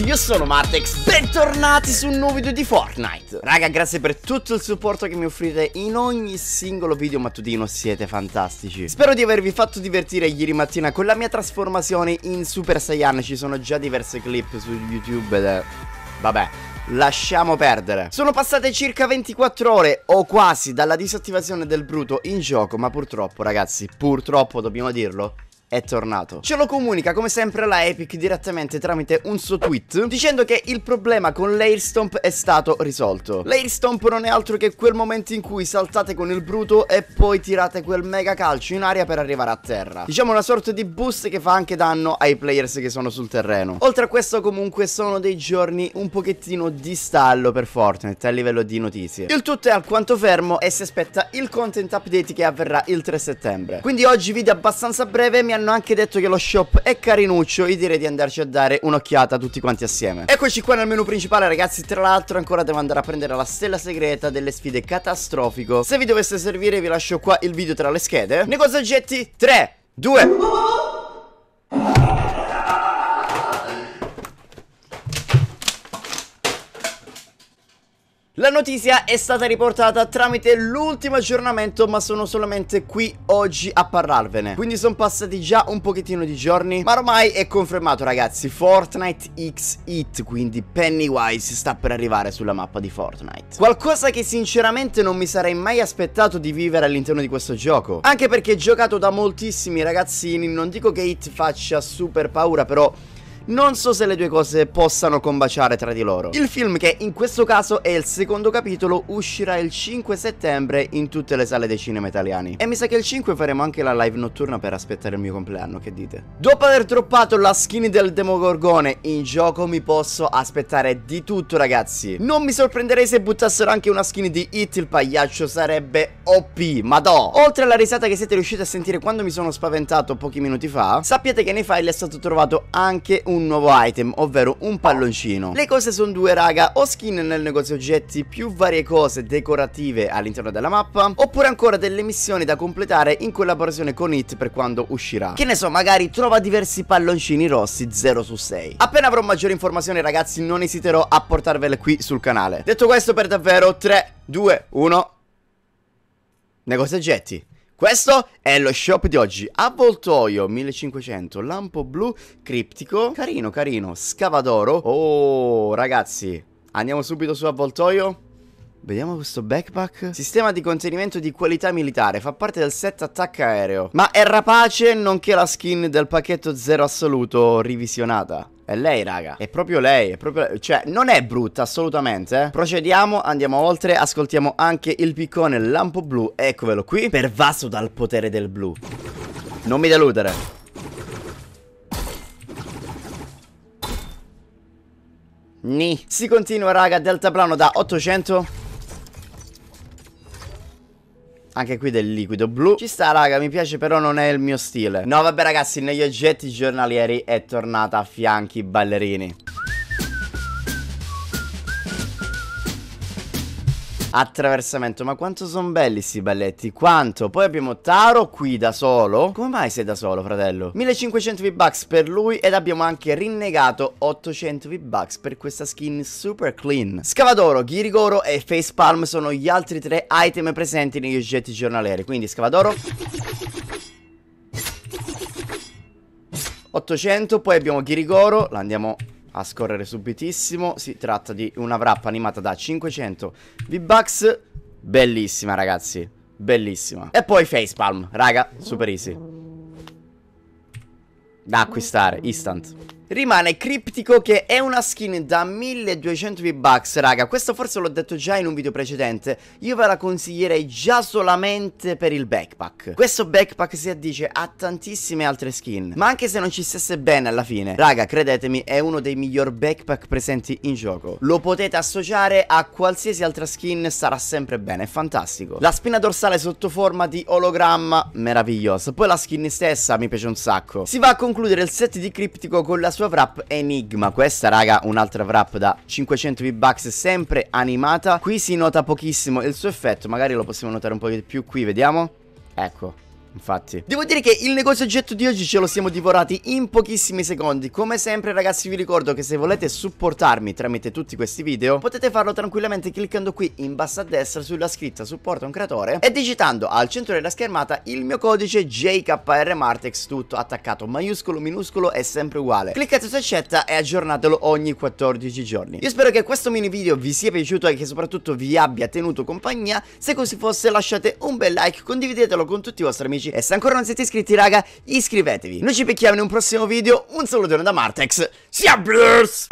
ragazzi, io sono Martex, bentornati su un nuovo video di Fortnite Raga, grazie per tutto il supporto che mi offrite in ogni singolo video mattutino, siete fantastici Spero di avervi fatto divertire ieri mattina con la mia trasformazione in Super Saiyan Ci sono già diverse clip su YouTube ed è... vabbè Lasciamo perdere Sono passate circa 24 ore o quasi dalla disattivazione del Bruto in gioco Ma purtroppo ragazzi, purtroppo dobbiamo dirlo è tornato. Ce lo comunica come sempre la Epic direttamente tramite un suo tweet dicendo che il problema con l'airstomp è stato risolto. L'airstomp non è altro che quel momento in cui saltate con il bruto e poi tirate quel mega calcio in aria per arrivare a terra. Diciamo una sorta di boost che fa anche danno ai players che sono sul terreno. Oltre a questo comunque sono dei giorni un pochettino di stallo per Fortnite a livello di notizie. Il tutto è alquanto fermo e si aspetta il content update che avverrà il 3 settembre. Quindi oggi video abbastanza breve mi hanno hanno anche detto che lo shop è carinuccio Io direi di andarci a dare un'occhiata tutti quanti assieme Eccoci qua nel menu principale ragazzi Tra l'altro ancora devo andare a prendere la stella segreta delle sfide catastrofico Se vi dovesse servire vi lascio qua il video tra le schede Ne cosa oggetti 3, 2... 1 La notizia è stata riportata tramite l'ultimo aggiornamento ma sono solamente qui oggi a parlarvene Quindi sono passati già un pochettino di giorni ma ormai è confermato ragazzi Fortnite X Hit quindi Pennywise sta per arrivare sulla mappa di Fortnite Qualcosa che sinceramente non mi sarei mai aspettato di vivere all'interno di questo gioco Anche perché giocato da moltissimi ragazzini non dico che Hit faccia super paura però non so se le due cose possano combaciare tra di loro. Il film che in questo caso è il secondo capitolo uscirà il 5 settembre in tutte le sale dei cinema italiani. E mi sa che il 5 faremo anche la live notturna per aspettare il mio compleanno, che dite? Dopo aver troppato la skin del Demogorgone in gioco mi posso aspettare di tutto ragazzi. Non mi sorprenderei se buttassero anche una skin di Hit il pagliaccio, sarebbe OP, ma do! Oltre alla risata che siete riusciti a sentire quando mi sono spaventato pochi minuti fa, sappiate che nei file è stato trovato anche un un nuovo item, ovvero un palloncino. Le cose sono due raga, o skin nel negozio oggetti più varie cose decorative all'interno della mappa, oppure ancora delle missioni da completare in collaborazione con It per quando uscirà. Che ne so, magari trova diversi palloncini rossi 0 su 6. Appena avrò maggiori informazioni ragazzi non esiterò a portarvele qui sul canale. Detto questo per davvero 3, 2, 1... Negozio oggetti. Questo è lo shop di oggi, avvoltoio 1500, lampo blu, criptico, carino carino, scavadoro Oh ragazzi, andiamo subito su avvoltoio Vediamo questo backpack Sistema di contenimento di qualità militare Fa parte del set attacca aereo Ma è rapace nonché la skin del pacchetto zero assoluto rivisionata è lei, raga. È proprio lei. È proprio Cioè, non è brutta, assolutamente. Procediamo, andiamo oltre. Ascoltiamo anche il piccone lampo blu. Eccovelo qui. Pervaso dal potere del blu. Non mi deludere. Ni. Si continua, raga. Deltaplano da 800 anche qui del liquido blu Ci sta raga mi piace però non è il mio stile No vabbè ragazzi negli oggetti giornalieri è tornata a fianchi ballerini attraversamento. Ma quanto sono belli sti balletti, quanto? Poi abbiamo Taro qui da solo. Come mai sei da solo, fratello? 1500 V-Bucks per lui ed abbiamo anche rinnegato 800 V-Bucks per questa skin super clean. Scavadoro, Ghirigoro e Face Palm sono gli altri tre item presenti negli oggetti giornalieri. Quindi Scavadoro... 800, poi abbiamo Ghirigoro, l'andiamo a scorrere subitissimo. Si tratta di una wrap animata da 500 V-Bucks. Bellissima, ragazzi. Bellissima. E poi Facepalm, raga, super easy. Da acquistare, instant. Rimane criptico che è una skin da 1200 V-Bucks, raga, questo forse l'ho detto già in un video precedente, io ve la consiglierei già solamente per il backpack. Questo backpack si addice a tantissime altre skin, ma anche se non ci stesse bene alla fine, raga, credetemi, è uno dei miglior backpack presenti in gioco. Lo potete associare a qualsiasi altra skin, sarà sempre bene, è fantastico. La spina dorsale sotto forma di ologramma, meravigliosa, poi la skin stessa mi piace un sacco. Si va a concludere il set di criptico con la sua wrap Enigma Questa raga un'altra wrap da 500 V-Bucks sempre animata Qui si nota pochissimo il suo effetto Magari lo possiamo notare un po' di più qui, vediamo Ecco infatti. Devo dire che il negozio oggetto di oggi ce lo siamo divorati in pochissimi secondi. Come sempre ragazzi vi ricordo che se volete supportarmi tramite tutti questi video, potete farlo tranquillamente cliccando qui in basso a destra sulla scritta supporta un creatore e digitando al centro della schermata il mio codice JKRMartex tutto attaccato maiuscolo minuscolo è sempre uguale. Cliccate su accetta e aggiornatelo ogni 14 giorni. Io spero che questo mini video vi sia piaciuto e che soprattutto vi abbia tenuto compagnia. Se così fosse lasciate un bel like, condividetelo con tutti i vostri amici amici E se ancora non siete iscritti raga, iscrivetevi Noi ci becchiamo in un prossimo video, un salutone da Martex Sia Blurs!